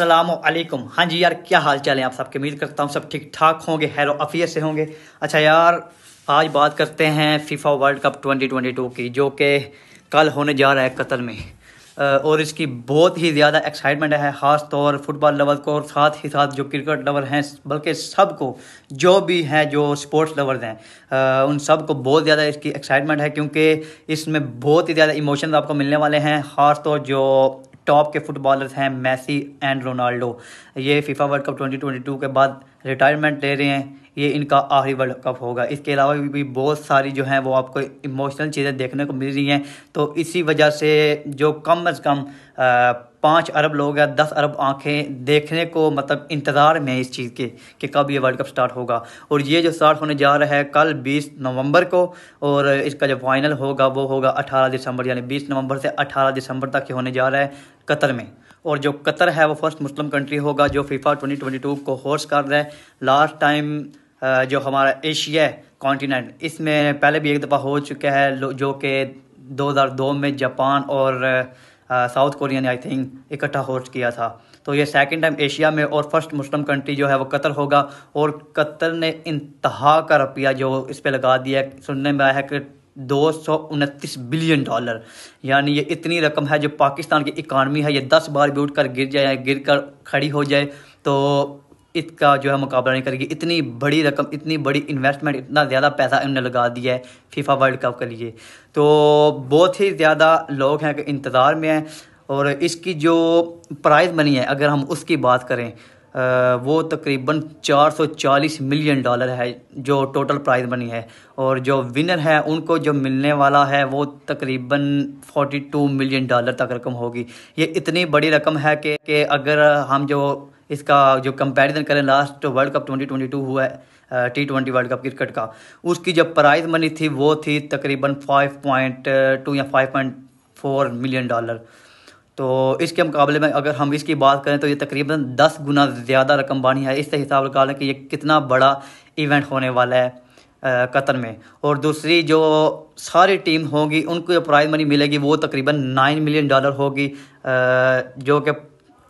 असलम हाँ जी यार क्या हाल चाल है आप सबके उम्मीद करता हूँ सब ठीक ठाक होंगे हैरो अफियर से होंगे अच्छा यार आज बात करते हैं फीफा वर्ल्ड कप 2022 की जो कि कल होने जा रहा है कतर में और इसकी बहुत ही ज़्यादा एक्साइटमेंट है ख़ास तौर फुटबॉल लवर को और साथ ही साथ जो क्रिकेट लवर हैं बल्कि सब को जो भी हैं जो स्पोर्ट्स लवर हैं उन सब को बहुत ज़्यादा इसकी एक्साइटमेंट है क्योंकि इसमें बहुत ही ज़्यादा इमोशन आपको मिलने वाले हैं ख़ास तौर जो टॉप के फुटबॉलर्स हैं मैसी एंड रोनाल्डो ये फीफा वर्ल्ड कप 2022 के बाद रिटायरमेंट ले रहे हैं ये इनका आखिरी वर्ल्ड कप होगा इसके अलावा भी बहुत सारी जो हैं वो आपको इमोशनल चीज़ें देखने को मिल रही हैं तो इसी वजह से जो कम अज़ कम आ, पाँच अरब लोग या दस अरब आंखें देखने को मतलब इंतज़ार में है इस चीज़ के कि कब ये वर्ल्ड कप स्टार्ट होगा और ये जो स्टार्ट होने जा रहा है कल बीस नवंबर को और इसका जो फाइनल होगा वो होगा अठारह दिसंबर यानी बीस नवंबर से अठारह दिसंबर तक होने जा रहा है कतर में और जो कतर है वो फर्स्ट मुस्लिम कंट्री होगा जो फीफा ट्वेंटी को होस्ट कर रहा है लास्ट टाइम जो हमारा एशिया कॉन्टीनेंट इसमें पहले भी एक दफ़ा हो चुका है जो कि 2002 में जापान और साउथ कोरिया ने आई थिंक इकट्ठा होस्ट किया था तो ये सेकंड टाइम एशिया में और फर्स्ट मुस्लिम कंट्री जो है वो कतर होगा और कतर ने इंतहा का रुपया जो इस पर लगा दिया है सुनने में आया है कि दो सौ उनतीस बिलियन डॉलर यानी ये इतनी रकम है जो पाकिस्तान की इकानमी है ये दस बार भी उठ कर गिर जाए गिर कर खड़ी हो जाए तो इसका जो है मुकाबला नहीं करेगी इतनी बड़ी रकम इतनी बड़ी इन्वेस्टमेंट इतना ज़्यादा पैसा इन्होंने लगा दिया है फीफा वर्ल्ड कप के लिए तो बहुत ही ज़्यादा लोग हैं इंतज़ार में हैं और इसकी जो प्राइस बनी है अगर हम उसकी बात करें वो तकरीबन 440 मिलियन डॉलर है जो टोटल प्राइस बनी है और जो विनर है उनको जो मिलने वाला है वो तकरीबन 42 मिलियन डॉलर तक रकम होगी ये इतनी बड़ी रकम है कि अगर हम जो इसका जो कंपैरिजन करें लास्ट वर्ल्ड कप 2022 हुआ है T twenty World Cup cricket का उसकी जो प्राइज मनी थी वो थी तकरीबन 5.2 या 5.4 मिलियन डॉलर तो इसके मुकाबले में अगर हम इसकी बात करें तो ये तकरीबन दस गुना ज़्यादा रकम बानी है इससे हिसाब लगा लें कि ये कितना बड़ा इवेंट होने वाला है कतर में और दूसरी जो सारी टीम होगी उनको जो प्राइज़ मनी मिलेगी वो तकरीबन नाइन मिलियन डॉलर होगी जो कि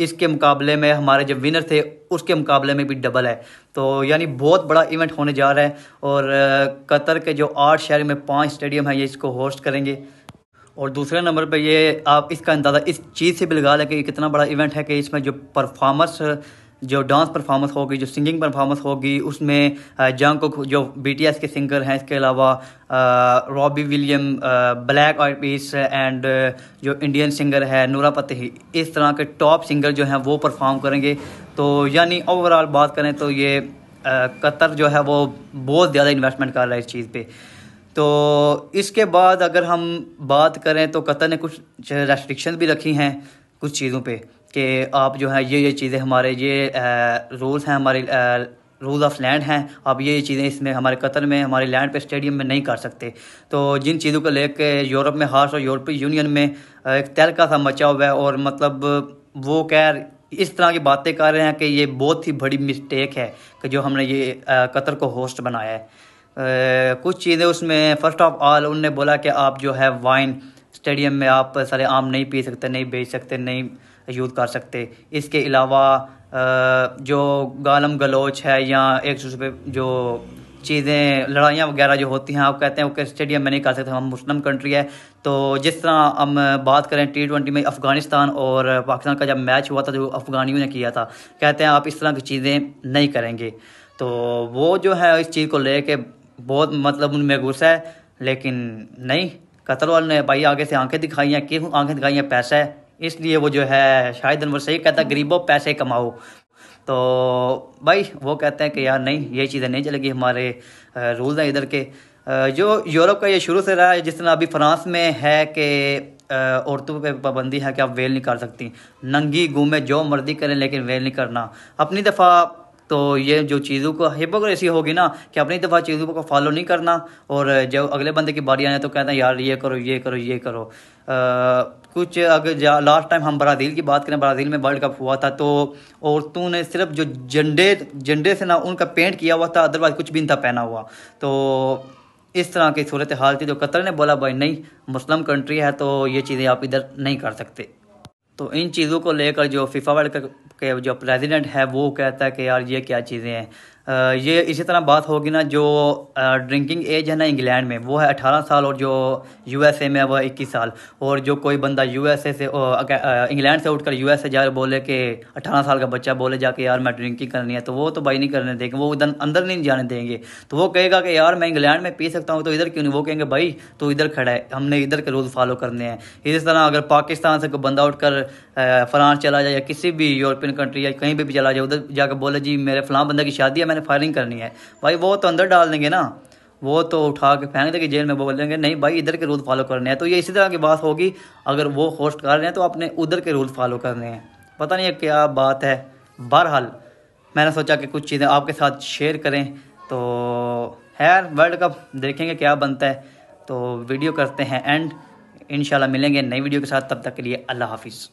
इसके मुकाबले में हमारे जो विनर थे उसके मुकाबले में भी डबल है तो यानी बहुत बड़ा इवेंट होने जा रहा है और कतर के जो आठ शहर में पांच स्टेडियम है ये इसको होस्ट करेंगे और दूसरे नंबर पे ये आप इसका अंदाज़ा इस चीज़ से भी लगा लें कि कितना बड़ा इवेंट है कि इसमें जो परफॉर्मर्स जो डांस परफॉर्मेंस होगी जो सिंगिंग परफॉर्मेंस होगी उसमें जंग जो बी के सिंगर हैं इसके अलावा Robbie William Black Eyed Peas and जो इंडियन सिंगर है नूरा ही इस तरह के टॉप सिंगर जो हैं वो परफॉर्म करेंगे तो यानी ओवरऑल बात करें तो ये कतर जो है वो बहुत ज़्यादा इन्वेस्टमेंट कर रहा है इस चीज़ पर तो इसके बाद अगर हम बात करें तो कतर ने कुछ रेस्ट्रिक्शन भी रखी हैं कुछ चीज़ों पे कि आप जो है ये ये चीज़ें हमारे ये रूल्स हैं हमारे रूल ऑफ लैंड हैं आप ये चीज़ें इसमें हमारे कतर में हमारे लैंड पे स्टेडियम में नहीं कर सकते तो जिन चीज़ों को लेके यूरोप में खास और यूरोपीय यूनियन में एक तहलका सा मचा हुआ है और मतलब वो कह इस तरह की बातें कर रहे हैं कि ये बहुत ही बड़ी मिस्टेक है कि जो हमने ये कतर को होस्ट बनाया है कुछ चीज़ें उसमें फ़र्स्ट ऑफ ऑल उनने बोला कि आप जो है वाइन स्टेडियम में आप सारे आम नहीं पी सकते नहीं बेच सकते नहीं यूज़ कर सकते इसके अलावा जो गालम गलोच है या एक दूसरे पे जो चीज़ें लड़ाइयाँ वगैरह जो होती हैं आप कहते हैं ओके स्टेडियम में नहीं कर सकते हम मुस्लिम कंट्री है तो जिस तरह हम बात करें टी ट्वेंटी में अफ़गानिस्तान और पाकिस्तान का जब मैच हुआ था जो अफ़गानियों ने किया था कहते हैं आप इस तरह की चीज़ें नहीं करेंगे तो वो जो है इस चीज़ को ले कर बहुत मतलब उनमें गुस्सा है लेकिन नहीं कतर वाले ने भाई आगे से आंखें दिखाई हैं क्यों आंखें दिखाई हैं पैसा है इसलिए वो जो है शाहिद अनवर सही कहता गरीबों पैसे कमाओ तो भाई वो कहते हैं कि यार नहीं ये चीज़ें नहीं चलेगी हमारे रूल्स हैं इधर के जो यूरोप का ये शुरू से रहा है जिस तरह अभी फ्रांस में है कि औरतों पे पाबंदी है कि आप वेल नहीं कर सकती नंगी घूमे जो मर्जी करें लेकिन वेल नहीं करना अपनी दफ़ा तो ये जो चीज़ों को हिपोक्रेसी होगी ना कि अपनी दफ़ा चीज़ों को फॉलो नहीं करना और जब अगले बंदे की बारी आने तो कहते हैं यार ये करो ये करो ये करो आ, कुछ अगर लास्ट टाइम हम ब्राज़ील की बात करें ब्राज़ील में वर्ल्ड कप हुआ था तो औरतों ने सिर्फ जो झंडे झंडे से ना उनका पेंट किया हुआ था अदरवाइज कुछ भी नहीं था पहना हुआ तो इस तरह की सूरत हाल थी तो कतर ने बोला भाई नहीं मुस्लिम कंट्री है तो ये चीज़ें आप इधर नहीं कर सकते तो इन चीज़ों को लेकर जो फीफा वर्ल्ड कप के जो प्रेसिडेंट है वो कहता है कि यार ये क्या चीज़ें हैं ये इसी तरह बात होगी ना जो ड्रिंकिंग एज है ना इंग्लैंड में वो है अठारह साल और जो यूएसए में है वह इक्कीस साल और जो कोई बंदा यूएसए से इंग्लैंड से उठकर यूएसए जाए बोले कि अठारह साल का बच्चा बोले जाके यार मैं ड्रिंकिंग करनी है तो वो तो भाई नहीं करने देंगे वो इधर अंदर नहीं जाने देंगे तो वो कहेगा कि यार मैं इंग्लैंड में पी सकता हूँ तो इधर क्यों नहीं वो कहेंगे भाई तो इधर खड़ा है हमने इधर के रूल फॉलो करने हैं इसी तरह अगर पाकिस्तान से कोई बंदा उठकर फ्रांस चला जाए या किसी भी यूरोपियन कंट्री या कहीं पर भी चला जाए उधर जाकर बोले जी मेरे फलां बंदा की शादी है मैंने फायरिंग करनी है भाई वो तो अंदर डाल देंगे ना वो तो उठा के फेंक देंगे जेल में वो बोलेंगे नहीं भाई इधर के रूल फॉलो करने हैं तो ये इसी तरह की बात होगी अगर वो होस्ट कर रहे हैं तो अपने उधर के रूल फॉलो करने हैं पता नहीं क्या बात है बहरहाल मैंने सोचा कि कुछ चीज़ें आपके साथ शेयर करें तो है वर्ल्ड कप देखेंगे क्या बनता है तो वीडियो करते हैं एंड इंशाल्लाह मिलेंगे नई वीडियो के साथ तब तक के लिए अल्लाह हाफिज़